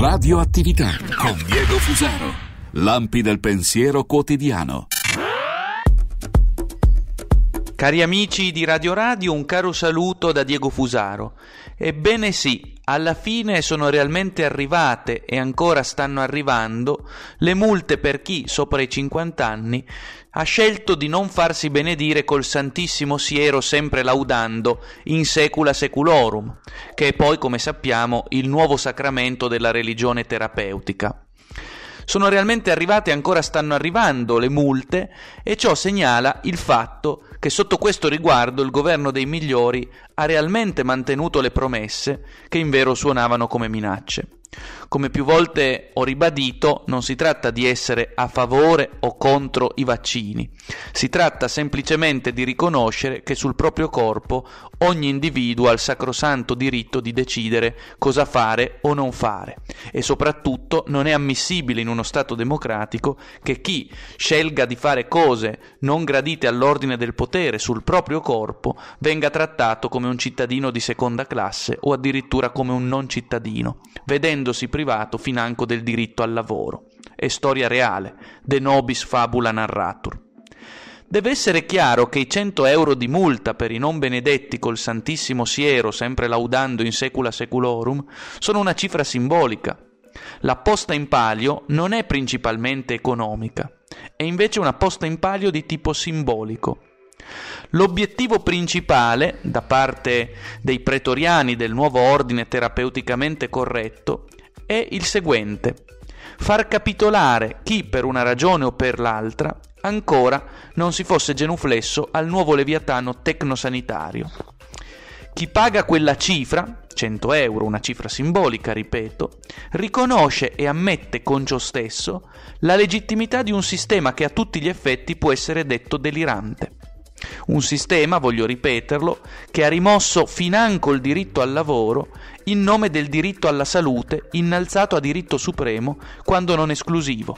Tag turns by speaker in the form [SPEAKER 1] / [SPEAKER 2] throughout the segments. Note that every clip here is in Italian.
[SPEAKER 1] Radioattività con Diego Fusaro. Lampi del pensiero quotidiano. Cari amici di Radio Radio, un caro saluto da Diego Fusaro. Ebbene sì, alla fine sono realmente arrivate e ancora stanno arrivando le multe per chi, sopra i 50 anni, ha scelto di non farsi benedire col Santissimo Siero sempre laudando in secula seculorum, che è poi, come sappiamo, il nuovo sacramento della religione terapeutica. Sono realmente arrivate e ancora stanno arrivando le multe e ciò segnala il fatto che sotto questo riguardo il governo dei migliori ha realmente mantenuto le promesse che in vero suonavano come minacce. Come più volte ho ribadito, non si tratta di essere a favore o contro i vaccini, si tratta semplicemente di riconoscere che sul proprio corpo ogni individuo ha il sacrosanto diritto di decidere cosa fare o non fare e soprattutto non è ammissibile in uno Stato democratico che chi scelga di fare cose non gradite all'ordine del potere sul proprio corpo venga trattato come un cittadino di seconda classe o addirittura come un non cittadino, vedendosi privato privato financo del diritto al lavoro. È storia reale, de nobis fabula narratur. Deve essere chiaro che i 100 euro di multa per i non benedetti col Santissimo Siero, sempre laudando in secula seculorum, sono una cifra simbolica. La posta in palio non è principalmente economica, è invece una posta in palio di tipo simbolico. L'obiettivo principale, da parte dei pretoriani del nuovo ordine terapeuticamente corretto, è il seguente. Far capitolare chi per una ragione o per l'altra ancora non si fosse genuflesso al nuovo leviatano tecnosanitario. Chi paga quella cifra, 100 euro, una cifra simbolica, ripeto, riconosce e ammette con ciò stesso la legittimità di un sistema che a tutti gli effetti può essere detto delirante. Un sistema, voglio ripeterlo, che ha rimosso financo il diritto al lavoro in nome del diritto alla salute, innalzato a diritto supremo quando non esclusivo.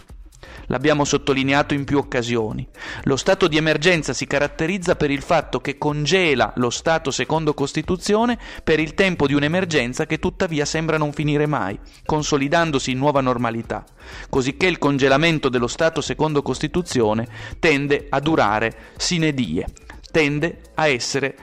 [SPEAKER 1] L'abbiamo sottolineato in più occasioni. Lo stato di emergenza si caratterizza per il fatto che congela lo Stato secondo Costituzione per il tempo di un'emergenza che tuttavia sembra non finire mai, consolidandosi in nuova normalità, cosicché il congelamento dello Stato secondo Costituzione tende a durare sine die, tende a essere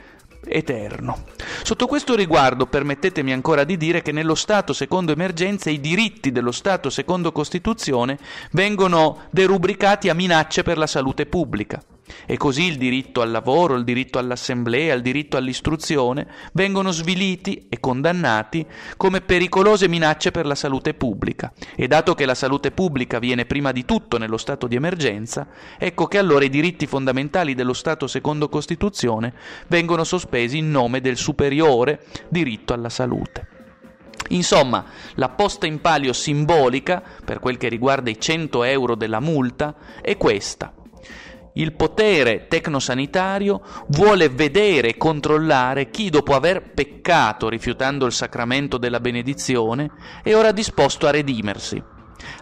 [SPEAKER 1] eterno. Sotto questo riguardo permettetemi ancora di dire che nello Stato secondo emergenza i diritti dello Stato secondo Costituzione vengono derubricati a minacce per la salute pubblica. E così il diritto al lavoro, il diritto all'assemblea, il diritto all'istruzione vengono sviliti e condannati come pericolose minacce per la salute pubblica. E dato che la salute pubblica viene prima di tutto nello stato di emergenza, ecco che allora i diritti fondamentali dello Stato secondo Costituzione vengono sospesi in nome del superiore diritto alla salute. Insomma, la posta in palio simbolica, per quel che riguarda i 100 euro della multa, è questa. Il potere tecnosanitario vuole vedere e controllare chi dopo aver peccato rifiutando il sacramento della benedizione è ora disposto a redimersi,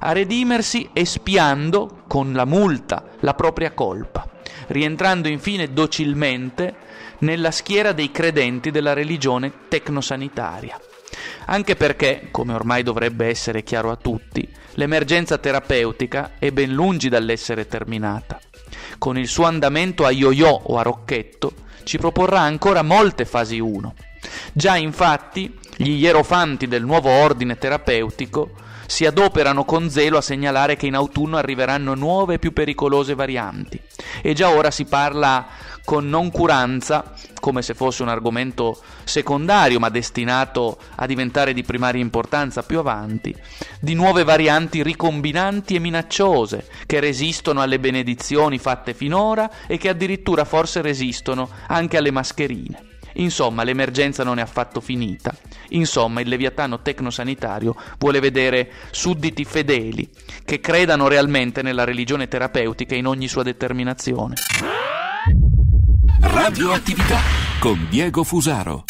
[SPEAKER 1] a redimersi espiando con la multa la propria colpa, rientrando infine docilmente nella schiera dei credenti della religione tecnosanitaria. Anche perché, come ormai dovrebbe essere chiaro a tutti, l'emergenza terapeutica è ben lungi dall'essere terminata con il suo andamento a yo-yo o a rocchetto, ci proporrà ancora molte fasi 1. Già infatti gli ierofanti del nuovo ordine terapeutico si adoperano con zelo a segnalare che in autunno arriveranno nuove e più pericolose varianti e già ora si parla con noncuranza come se fosse un argomento secondario ma destinato a diventare di primaria importanza più avanti, di nuove varianti ricombinanti e minacciose che resistono alle benedizioni fatte finora e che addirittura forse resistono anche alle mascherine. Insomma, l'emergenza non è affatto finita. Insomma, il leviatano tecnosanitario vuole vedere sudditi fedeli che credano realmente nella religione terapeutica in ogni sua determinazione. Radioattività con Diego Fusaro.